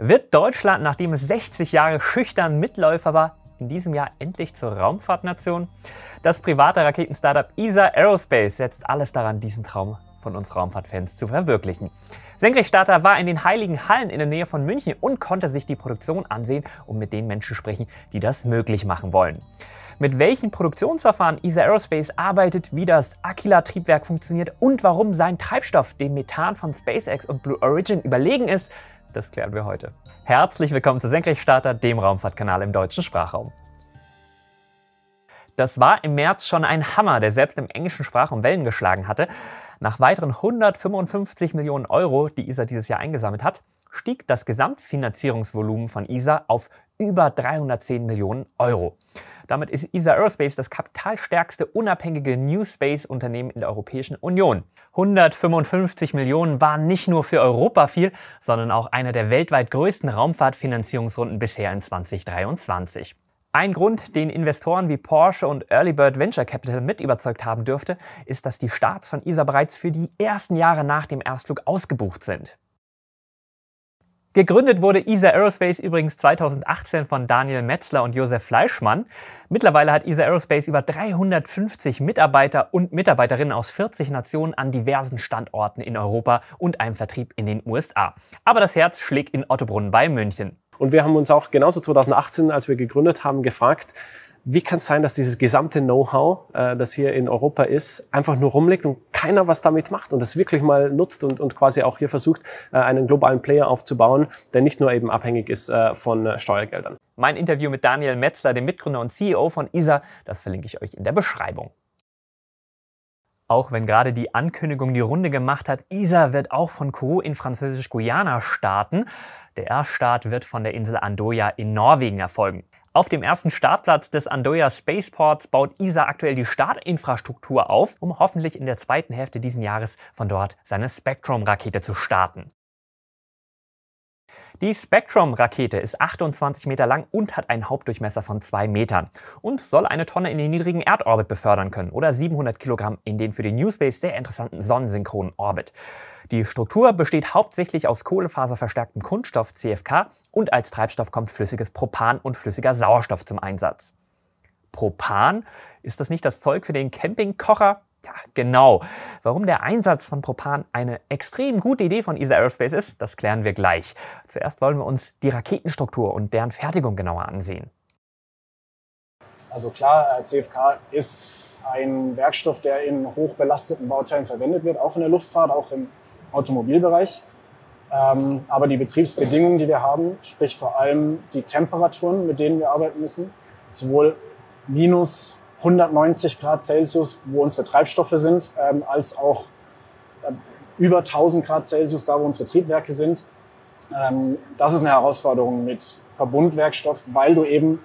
Wird Deutschland, nachdem es 60 Jahre schüchtern Mitläufer war, in diesem Jahr endlich zur Raumfahrtnation? Das private Raketenstartup ESA Aerospace setzt alles daran, diesen Traum von uns Raumfahrtfans zu verwirklichen. Senkrechtstarter war in den Heiligen Hallen in der Nähe von München und konnte sich die Produktion ansehen und mit den Menschen sprechen, die das möglich machen wollen. Mit welchen Produktionsverfahren ESA Aerospace arbeitet, wie das Aquila-Triebwerk funktioniert und warum sein Treibstoff dem Methan von SpaceX und Blue Origin überlegen ist, das klären wir heute. Herzlich willkommen zu Senkrechtstarter, dem Raumfahrtkanal im deutschen Sprachraum. Das war im März schon ein Hammer, der selbst im englischen Sprachraum Wellen geschlagen hatte. Nach weiteren 155 Millionen Euro, die ISA dieses Jahr eingesammelt hat, stieg das Gesamtfinanzierungsvolumen von ESA auf über 310 Millionen Euro. Damit ist ESA Aerospace das kapitalstärkste unabhängige New Space Unternehmen in der Europäischen Union. 155 Millionen waren nicht nur für Europa viel, sondern auch einer der weltweit größten Raumfahrtfinanzierungsrunden bisher in 2023. Ein Grund, den Investoren wie Porsche und Early Bird Venture Capital mit überzeugt haben dürfte, ist, dass die Starts von ESA bereits für die ersten Jahre nach dem Erstflug ausgebucht sind. Gegründet wurde ESA Aerospace übrigens 2018 von Daniel Metzler und Josef Fleischmann. Mittlerweile hat ESA Aerospace über 350 Mitarbeiter und Mitarbeiterinnen aus 40 Nationen an diversen Standorten in Europa und einem Vertrieb in den USA. Aber das Herz schlägt in Ottobrunn bei München. Und wir haben uns auch genauso 2018, als wir gegründet haben, gefragt, wie kann es sein, dass dieses gesamte Know-how, äh, das hier in Europa ist, einfach nur rumliegt und keiner was damit macht und das wirklich mal nutzt und, und quasi auch hier versucht, äh, einen globalen Player aufzubauen, der nicht nur eben abhängig ist äh, von Steuergeldern? Mein Interview mit Daniel Metzler, dem Mitgründer und CEO von ISA, das verlinke ich euch in der Beschreibung. Auch wenn gerade die Ankündigung die Runde gemacht hat, ISA wird auch von Kourou in Französisch-Guyana starten. Der Erststart wird von der Insel Andoya in Norwegen erfolgen. Auf dem ersten Startplatz des Andoya Spaceports baut ESA aktuell die Startinfrastruktur auf, um hoffentlich in der zweiten Hälfte dieses Jahres von dort seine Spectrum-Rakete zu starten. Die Spectrum-Rakete ist 28 Meter lang und hat einen Hauptdurchmesser von 2 Metern und soll eine Tonne in den niedrigen Erdorbit befördern können oder 700 Kilogramm in den für den New Space sehr interessanten sonnensynchronen Orbit. Die Struktur besteht hauptsächlich aus kohlefaserverstärktem Kunststoff CFK und als Treibstoff kommt flüssiges Propan und flüssiger Sauerstoff zum Einsatz. Propan, ist das nicht das Zeug für den Campingkocher? Ja, genau. Warum der Einsatz von Propan eine extrem gute Idee von ESA Aerospace ist, das klären wir gleich. Zuerst wollen wir uns die Raketenstruktur und deren Fertigung genauer ansehen. Also klar, äh, CFK ist ein Werkstoff, der in hochbelasteten Bauteilen verwendet wird, auch in der Luftfahrt, auch im Automobilbereich. Ähm, aber die Betriebsbedingungen, die wir haben, sprich vor allem die Temperaturen, mit denen wir arbeiten müssen, sowohl minus 190 Grad Celsius, wo unsere Treibstoffe sind, ähm, als auch äh, über 1000 Grad Celsius, da wo unsere Triebwerke sind. Ähm, das ist eine Herausforderung mit Verbundwerkstoff, weil du eben,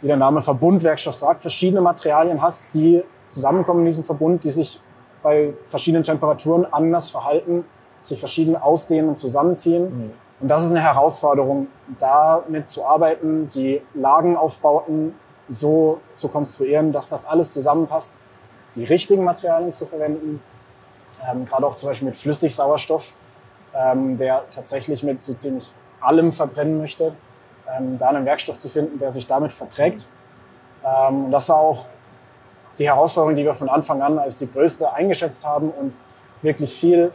wie der Name Verbundwerkstoff sagt, verschiedene Materialien hast, die zusammenkommen in diesem Verbund, die sich bei verschiedenen Temperaturen anders verhalten, sich verschieden ausdehnen und zusammenziehen. Mhm. Und das ist eine Herausforderung, damit zu arbeiten, die Lagenaufbauten so zu konstruieren, dass das alles zusammenpasst, die richtigen Materialien zu verwenden, ähm, gerade auch zum Beispiel mit Flüssigsauerstoff, ähm, der tatsächlich mit so ziemlich allem verbrennen möchte, ähm, da einen Werkstoff zu finden, der sich damit verträgt. Mhm. Ähm, und das war auch die Herausforderung, die wir von Anfang an als die größte eingeschätzt haben und wirklich viel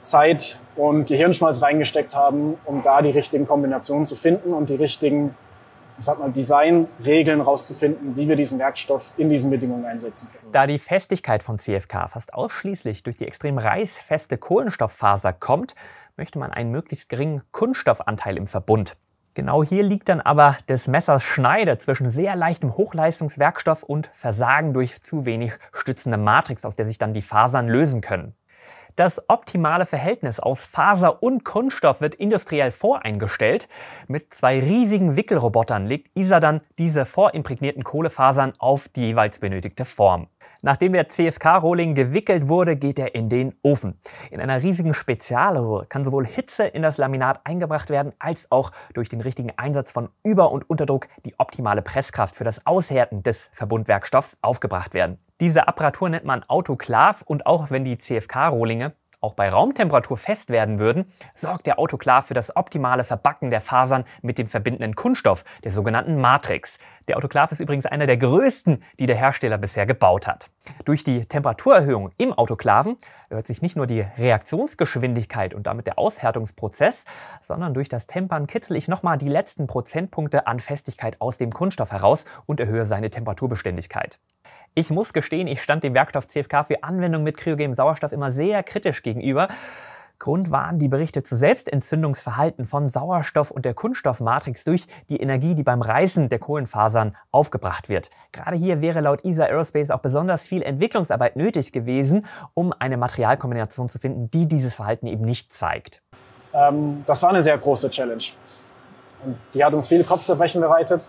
Zeit und Gehirnschmalz reingesteckt haben, um da die richtigen Kombinationen zu finden und die richtigen sag mal, Designregeln rauszufinden, wie wir diesen Werkstoff in diesen Bedingungen einsetzen können. Da die Festigkeit von CFK fast ausschließlich durch die extrem reißfeste Kohlenstofffaser kommt, möchte man einen möglichst geringen Kunststoffanteil im Verbund. Genau hier liegt dann aber des Messers Schneide zwischen sehr leichtem Hochleistungswerkstoff und Versagen durch zu wenig stützende Matrix, aus der sich dann die Fasern lösen können. Das optimale Verhältnis aus Faser und Kunststoff wird industriell voreingestellt. Mit zwei riesigen Wickelrobotern legt ISA dann diese vorimprägnierten Kohlefasern auf die jeweils benötigte Form. Nachdem der CFK-Rohling gewickelt wurde, geht er in den Ofen. In einer riesigen Spezialrohre kann sowohl Hitze in das Laminat eingebracht werden, als auch durch den richtigen Einsatz von Über- und Unterdruck die optimale Presskraft für das Aushärten des Verbundwerkstoffs aufgebracht werden. Diese Apparatur nennt man Autoklav und auch wenn die CFK-Rohlinge auch bei Raumtemperatur fest werden würden, sorgt der Autoklav für das optimale Verbacken der Fasern mit dem verbindenden Kunststoff, der sogenannten Matrix. Der Autoklav ist übrigens einer der größten, die der Hersteller bisher gebaut hat. Durch die Temperaturerhöhung im Autoklaven erhöht sich nicht nur die Reaktionsgeschwindigkeit und damit der Aushärtungsprozess, sondern durch das Tempern kitzel ich nochmal die letzten Prozentpunkte an Festigkeit aus dem Kunststoff heraus und erhöhe seine Temperaturbeständigkeit. Ich muss gestehen, ich stand dem Werkstoff CFK für Anwendung mit cryogenem Sauerstoff immer sehr kritisch gegenüber. Grund waren die Berichte zu Selbstentzündungsverhalten von Sauerstoff und der Kunststoffmatrix durch die Energie, die beim Reißen der Kohlenfasern aufgebracht wird. Gerade hier wäre laut ESA Aerospace auch besonders viel Entwicklungsarbeit nötig gewesen, um eine Materialkombination zu finden, die dieses Verhalten eben nicht zeigt. Ähm, das war eine sehr große Challenge. Und die hat uns viel Kopfzerbrechen bereitet,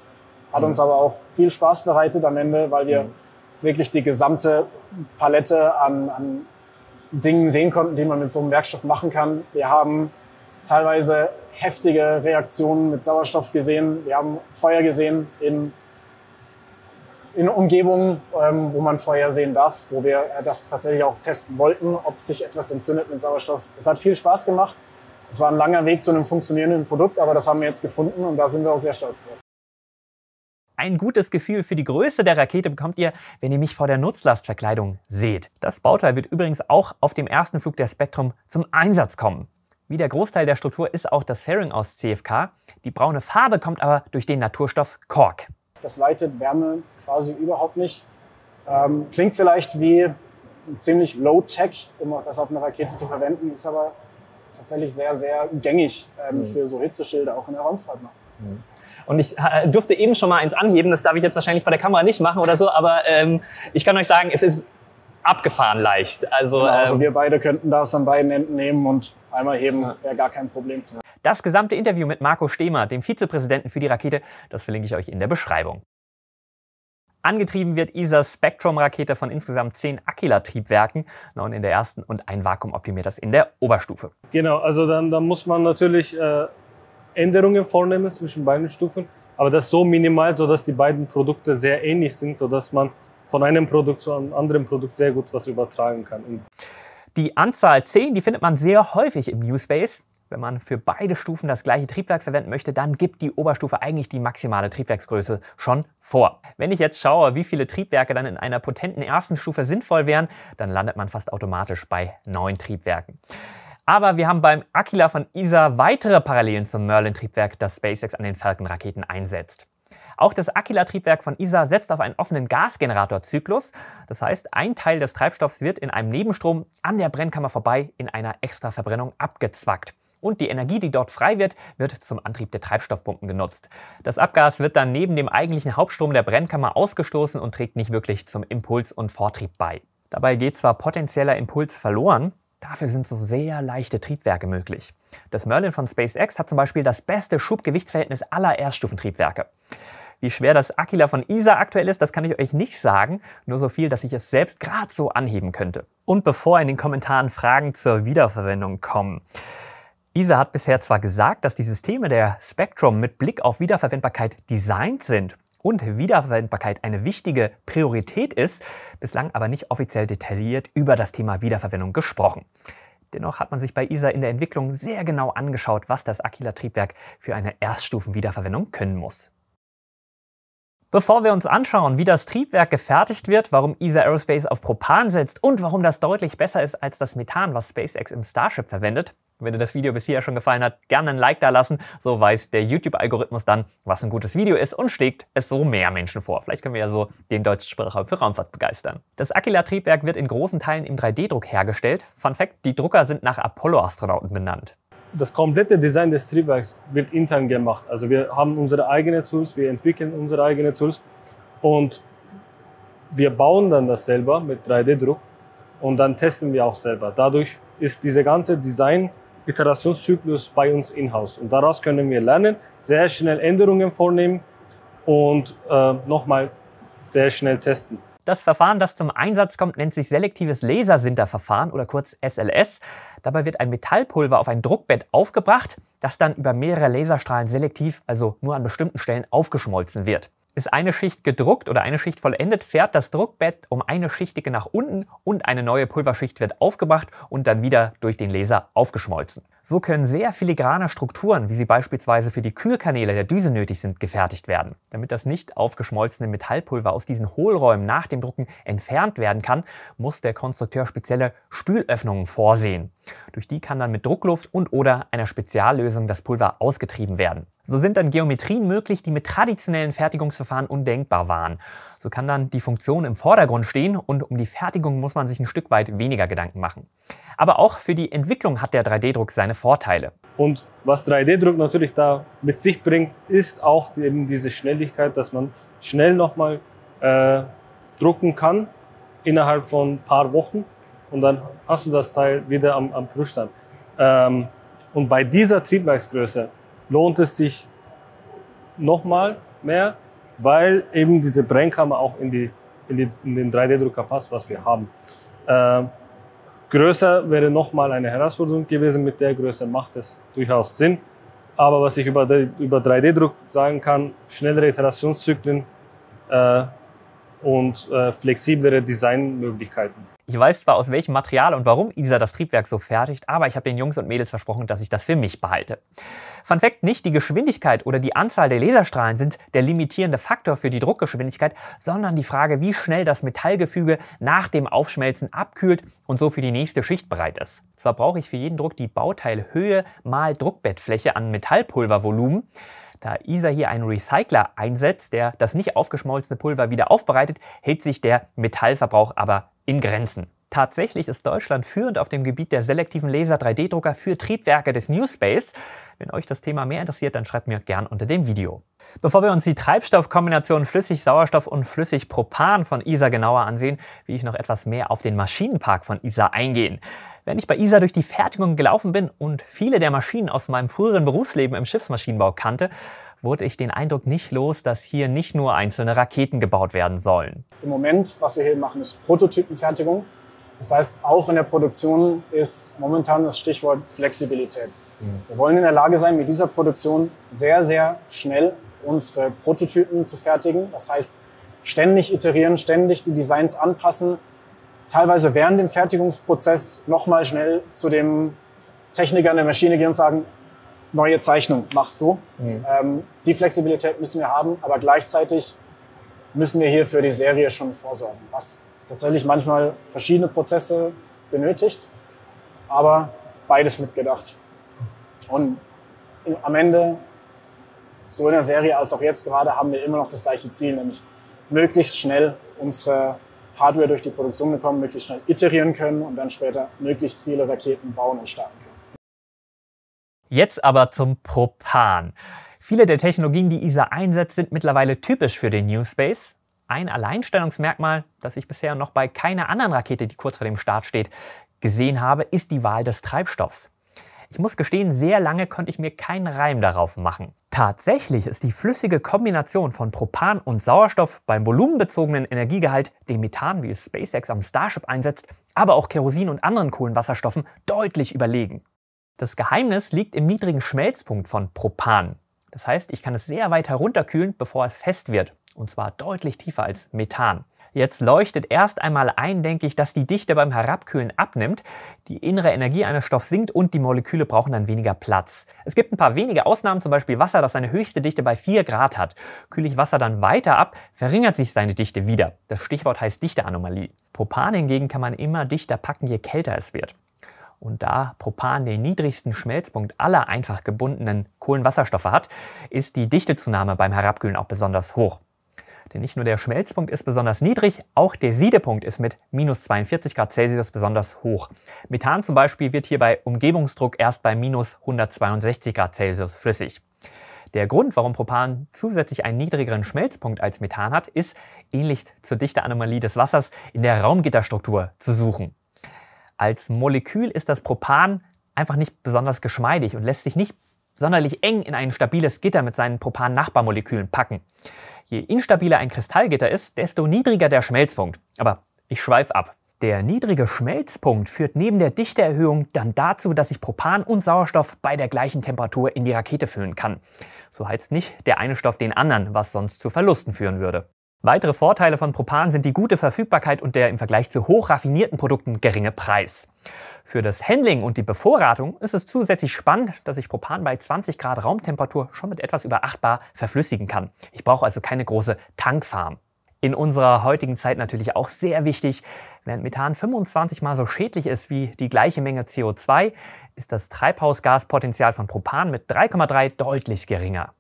hat mhm. uns aber auch viel Spaß bereitet am Ende, weil wir mhm wirklich die gesamte Palette an, an Dingen sehen konnten, die man mit so einem Werkstoff machen kann. Wir haben teilweise heftige Reaktionen mit Sauerstoff gesehen. Wir haben Feuer gesehen in, in Umgebungen, ähm, wo man Feuer sehen darf, wo wir das tatsächlich auch testen wollten, ob sich etwas entzündet mit Sauerstoff. Es hat viel Spaß gemacht. Es war ein langer Weg zu einem funktionierenden Produkt, aber das haben wir jetzt gefunden und da sind wir auch sehr stolz drauf. Ein gutes Gefühl für die Größe der Rakete bekommt ihr, wenn ihr mich vor der Nutzlastverkleidung seht. Das Bauteil wird übrigens auch auf dem ersten Flug der Spektrum zum Einsatz kommen. Wie der Großteil der Struktur ist auch das Fairing aus CFK. Die braune Farbe kommt aber durch den Naturstoff Kork. Das leitet Wärme quasi überhaupt nicht. Ähm, klingt vielleicht wie ziemlich low-tech, um auch das auf einer Rakete zu verwenden, ist aber tatsächlich sehr, sehr gängig ähm, mhm. für so Hitzeschilde auch in der Raumfahrt noch. Mhm. Und ich äh, durfte eben schon mal eins anheben, das darf ich jetzt wahrscheinlich vor der Kamera nicht machen oder so, aber ähm, ich kann euch sagen, es ist abgefahren leicht. Also, genau, also ähm, wir beide könnten das an beiden Enden nehmen und einmal heben, wäre gar kein Problem. Das gesamte Interview mit Marco Stemer, dem Vizepräsidenten für die Rakete, das verlinke ich euch in der Beschreibung. Angetrieben wird ISAs Spectrum-Rakete von insgesamt zehn Aquila-Triebwerken, neun in der ersten und ein Vakuum vakuumoptimiertes in der Oberstufe. Genau, also dann, dann muss man natürlich äh, Änderungen vornehmen zwischen beiden Stufen, aber das so minimal, sodass die beiden Produkte sehr ähnlich sind, sodass man von einem Produkt zu einem anderen Produkt sehr gut was übertragen kann. Die Anzahl 10, die findet man sehr häufig im Newspace. Wenn man für beide Stufen das gleiche Triebwerk verwenden möchte, dann gibt die Oberstufe eigentlich die maximale Triebwerksgröße schon vor. Wenn ich jetzt schaue, wie viele Triebwerke dann in einer potenten ersten Stufe sinnvoll wären, dann landet man fast automatisch bei neun Triebwerken. Aber wir haben beim Aquila von ESA weitere Parallelen zum Merlin-Triebwerk, das SpaceX an den Falcon-Raketen einsetzt. Auch das Aquila-Triebwerk von ESA setzt auf einen offenen Gasgeneratorzyklus. Das heißt, ein Teil des Treibstoffs wird in einem Nebenstrom an der Brennkammer vorbei in einer Extraverbrennung abgezwackt. Und die Energie, die dort frei wird, wird zum Antrieb der Treibstoffpumpen genutzt. Das Abgas wird dann neben dem eigentlichen Hauptstrom der Brennkammer ausgestoßen und trägt nicht wirklich zum Impuls und Vortrieb bei. Dabei geht zwar potenzieller Impuls verloren, Dafür sind so sehr leichte Triebwerke möglich. Das Merlin von SpaceX hat zum Beispiel das beste Schubgewichtsverhältnis aller Erststufentriebwerke. Wie schwer das Aquila von ISA aktuell ist, das kann ich euch nicht sagen, nur so viel, dass ich es selbst gerade so anheben könnte. Und bevor in den Kommentaren Fragen zur Wiederverwendung kommen. ISA hat bisher zwar gesagt, dass die Systeme der Spectrum mit Blick auf Wiederverwendbarkeit designt sind, und Wiederverwendbarkeit eine wichtige Priorität ist, bislang aber nicht offiziell detailliert über das Thema Wiederverwendung gesprochen. Dennoch hat man sich bei ISA in der Entwicklung sehr genau angeschaut, was das Aquila-Triebwerk für eine Erststufenwiederverwendung können muss. Bevor wir uns anschauen, wie das Triebwerk gefertigt wird, warum ESA Aerospace auf Propan setzt und warum das deutlich besser ist als das Methan, was SpaceX im Starship verwendet, wenn dir das Video bisher schon gefallen hat, gerne ein Like da lassen. So weiß der YouTube-Algorithmus dann, was ein gutes Video ist und schlägt es so mehr Menschen vor. Vielleicht können wir ja so den Deutschspracher für Raumfahrt begeistern. Das Aquila-Triebwerk wird in großen Teilen im 3D-Druck hergestellt. Fun Fact: Die Drucker sind nach Apollo-Astronauten benannt. Das komplette Design des Triebwerks wird intern gemacht. Also wir haben unsere eigenen Tools, wir entwickeln unsere eigenen Tools und wir bauen dann das selber mit 3D-Druck und dann testen wir auch selber. Dadurch ist diese ganze Design Iterationszyklus bei uns in-house. Und daraus können wir lernen, sehr schnell Änderungen vornehmen und äh, nochmal sehr schnell testen. Das Verfahren, das zum Einsatz kommt, nennt sich selektives Lasersinterverfahren oder kurz SLS. Dabei wird ein Metallpulver auf ein Druckbett aufgebracht, das dann über mehrere Laserstrahlen selektiv, also nur an bestimmten Stellen, aufgeschmolzen wird ist eine Schicht gedruckt oder eine Schicht vollendet, fährt das Druckbett um eine Schichtige nach unten und eine neue Pulverschicht wird aufgebracht und dann wieder durch den Laser aufgeschmolzen. So können sehr filigrane Strukturen, wie sie beispielsweise für die Kühlkanäle der Düse nötig sind, gefertigt werden. Damit das nicht aufgeschmolzene Metallpulver aus diesen Hohlräumen nach dem Drucken entfernt werden kann, muss der Konstrukteur spezielle Spülöffnungen vorsehen. Durch die kann dann mit Druckluft und oder einer Speziallösung das Pulver ausgetrieben werden. So sind dann Geometrien möglich, die mit traditionellen Fertigungsverfahren undenkbar waren. So kann dann die Funktion im Vordergrund stehen und um die Fertigung muss man sich ein Stück weit weniger Gedanken machen. Aber auch für die Entwicklung hat der 3D-Druck seine Vorteile. Und was 3D-Druck natürlich da mit sich bringt, ist auch eben diese Schnelligkeit, dass man schnell nochmal äh, drucken kann innerhalb von ein paar Wochen und dann hast du das Teil wieder am, am Prüfstand. Ähm, und bei dieser Triebwerksgröße lohnt es sich nochmal mehr, weil eben diese Brennkammer auch in, die, in, die, in den 3D-Drucker passt, was wir haben. Äh, größer wäre nochmal eine Herausforderung gewesen, mit der Größe macht es durchaus Sinn. Aber was ich über, über 3D-Druck sagen kann, schnellere Iterationszyklen äh, und äh, flexiblere Designmöglichkeiten. Ich weiß zwar aus welchem Material und warum Isa das Triebwerk so fertigt, aber ich habe den Jungs und Mädels versprochen, dass ich das für mich behalte. Fun Fact nicht die Geschwindigkeit oder die Anzahl der Laserstrahlen sind der limitierende Faktor für die Druckgeschwindigkeit, sondern die Frage, wie schnell das Metallgefüge nach dem Aufschmelzen abkühlt und so für die nächste Schicht bereit ist. Zwar brauche ich für jeden Druck die Bauteilhöhe mal Druckbettfläche an Metallpulvervolumen, da ISA hier einen Recycler einsetzt, der das nicht aufgeschmolzene Pulver wieder aufbereitet, hält sich der Metallverbrauch aber in Grenzen. Tatsächlich ist Deutschland führend auf dem Gebiet der selektiven Laser-3D-Drucker für Triebwerke des New Space. Wenn euch das Thema mehr interessiert, dann schreibt mir gern unter dem Video. Bevor wir uns die Treibstoffkombination Flüssig-Sauerstoff und Flüssig-Propan von ISA genauer ansehen, will ich noch etwas mehr auf den Maschinenpark von ISA eingehen. Wenn ich bei ISA durch die Fertigung gelaufen bin und viele der Maschinen aus meinem früheren Berufsleben im Schiffsmaschinenbau kannte, wurde ich den Eindruck nicht los, dass hier nicht nur einzelne Raketen gebaut werden sollen. Im Moment, was wir hier machen, ist Prototypenfertigung. Das heißt, auch in der Produktion ist momentan das Stichwort Flexibilität. Mhm. Wir wollen in der Lage sein, mit dieser Produktion sehr, sehr schnell unsere Prototypen zu fertigen. Das heißt, ständig iterieren, ständig die Designs anpassen, teilweise während dem Fertigungsprozess nochmal schnell zu dem Techniker an der Maschine gehen und sagen, neue Zeichnung, mach so. Mhm. Ähm, die Flexibilität müssen wir haben, aber gleichzeitig müssen wir hier für die Serie schon vorsorgen, was tatsächlich manchmal verschiedene Prozesse benötigt, aber beides mitgedacht. Und am Ende sowohl in der Serie als auch jetzt gerade haben wir immer noch das gleiche Ziel, nämlich möglichst schnell unsere Hardware durch die Produktion bekommen, möglichst schnell iterieren können und dann später möglichst viele Raketen bauen und starten können. Jetzt aber zum Propan. Viele der Technologien, die ISA einsetzt, sind mittlerweile typisch für den New Space. Ein Alleinstellungsmerkmal, das ich bisher noch bei keiner anderen Rakete, die kurz vor dem Start steht, gesehen habe, ist die Wahl des Treibstoffs. Ich muss gestehen, sehr lange konnte ich mir keinen Reim darauf machen. Tatsächlich ist die flüssige Kombination von Propan und Sauerstoff beim volumenbezogenen Energiegehalt, dem Methan, wie es SpaceX am Starship einsetzt, aber auch Kerosin und anderen Kohlenwasserstoffen deutlich überlegen. Das Geheimnis liegt im niedrigen Schmelzpunkt von Propan. Das heißt, ich kann es sehr weit herunterkühlen, bevor es fest wird, und zwar deutlich tiefer als Methan. Jetzt leuchtet erst einmal ein, denke ich, dass die Dichte beim Herabkühlen abnimmt, die innere Energie eines Stoffs sinkt und die Moleküle brauchen dann weniger Platz. Es gibt ein paar wenige Ausnahmen, zum Beispiel Wasser, das seine höchste Dichte bei 4 Grad hat. Kühle ich Wasser dann weiter ab, verringert sich seine Dichte wieder. Das Stichwort heißt Dichteanomalie. Propan hingegen kann man immer dichter packen, je kälter es wird. Und da Propan den niedrigsten Schmelzpunkt aller einfach gebundenen Kohlenwasserstoffe hat, ist die Dichtezunahme beim Herabkühlen auch besonders hoch. Denn nicht nur der Schmelzpunkt ist besonders niedrig, auch der Siedepunkt ist mit minus 42 Grad Celsius besonders hoch. Methan zum Beispiel wird hier bei Umgebungsdruck erst bei minus 162 Grad Celsius flüssig. Der Grund, warum Propan zusätzlich einen niedrigeren Schmelzpunkt als Methan hat, ist, ähnlich zur Dichteanomalie des Wassers, in der Raumgitterstruktur zu suchen. Als Molekül ist das Propan einfach nicht besonders geschmeidig und lässt sich nicht sonderlich eng in ein stabiles Gitter mit seinen Propan-Nachbarmolekülen packen. Je instabiler ein Kristallgitter ist, desto niedriger der Schmelzpunkt. Aber ich schweife ab. Der niedrige Schmelzpunkt führt neben der Dichteerhöhung dann dazu, dass ich Propan und Sauerstoff bei der gleichen Temperatur in die Rakete füllen kann. So heizt nicht der eine Stoff den anderen, was sonst zu Verlusten führen würde. Weitere Vorteile von Propan sind die gute Verfügbarkeit und der im Vergleich zu hochraffinierten Produkten geringe Preis. Für das Handling und die Bevorratung ist es zusätzlich spannend, dass ich Propan bei 20 Grad Raumtemperatur schon mit etwas über 8 Bar verflüssigen kann. Ich brauche also keine große Tankfarm. In unserer heutigen Zeit natürlich auch sehr wichtig. Während Methan 25 mal so schädlich ist wie die gleiche Menge CO2, ist das Treibhausgaspotenzial von Propan mit 3,3 deutlich geringer.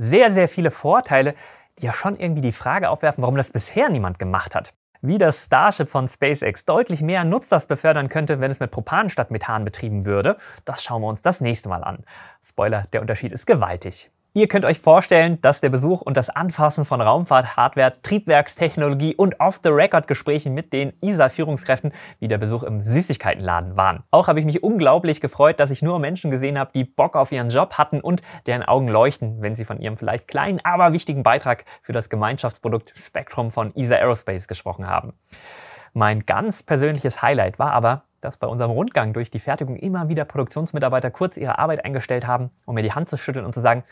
Sehr, sehr viele Vorteile, ja schon irgendwie die Frage aufwerfen, warum das bisher niemand gemacht hat. Wie das Starship von SpaceX deutlich mehr Nutzlast befördern könnte, wenn es mit Propan statt Methan betrieben würde, das schauen wir uns das nächste Mal an. Spoiler, der Unterschied ist gewaltig. Ihr könnt euch vorstellen, dass der Besuch und das Anfassen von Raumfahrt, Hardware, Triebwerkstechnologie und Off-the-Record-Gesprächen mit den ESA-Führungskräften wie der Besuch im Süßigkeitenladen waren. Auch habe ich mich unglaublich gefreut, dass ich nur Menschen gesehen habe, die Bock auf ihren Job hatten und deren Augen leuchten, wenn sie von ihrem vielleicht kleinen, aber wichtigen Beitrag für das Gemeinschaftsprodukt Spectrum von ESA Aerospace gesprochen haben. Mein ganz persönliches Highlight war aber, dass bei unserem Rundgang durch die Fertigung immer wieder Produktionsmitarbeiter kurz ihre Arbeit eingestellt haben, um mir die Hand zu schütteln und zu sagen,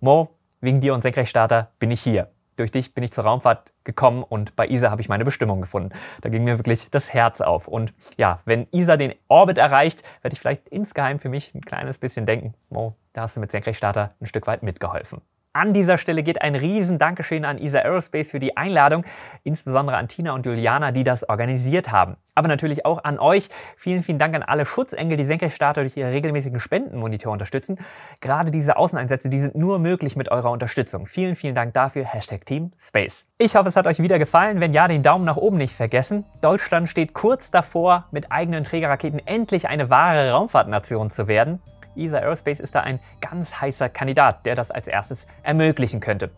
Mo, wegen dir und Senkrechtstarter bin ich hier. Durch dich bin ich zur Raumfahrt gekommen und bei ISA habe ich meine Bestimmung gefunden. Da ging mir wirklich das Herz auf. Und ja, wenn ISA den Orbit erreicht, werde ich vielleicht insgeheim für mich ein kleines bisschen denken, Mo, da hast du mit Senkrechtstarter ein Stück weit mitgeholfen. An dieser Stelle geht ein riesen Dankeschön an ESA Aerospace für die Einladung, insbesondere an Tina und Juliana, die das organisiert haben. Aber natürlich auch an euch. Vielen, vielen Dank an alle Schutzengel, die Senkrechtstarter durch ihre regelmäßigen Spendenmonitor unterstützen. Gerade diese Außeneinsätze, die sind nur möglich mit eurer Unterstützung. Vielen, vielen Dank dafür. Hashtag Team Space. Ich hoffe, es hat euch wieder gefallen. Wenn ja, den Daumen nach oben nicht vergessen. Deutschland steht kurz davor, mit eigenen Trägerraketen endlich eine wahre Raumfahrtnation zu werden. ESA Aerospace ist da ein ganz heißer Kandidat, der das als erstes ermöglichen könnte.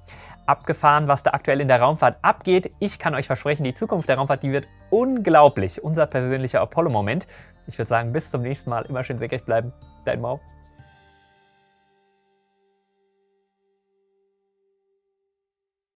Abgefahren, was da aktuell in der Raumfahrt abgeht. Ich kann euch versprechen, die Zukunft der Raumfahrt, die wird unglaublich. Unser persönlicher Apollo-Moment. Ich würde sagen, bis zum nächsten Mal. Immer schön senkrecht bleiben. Dein Mau.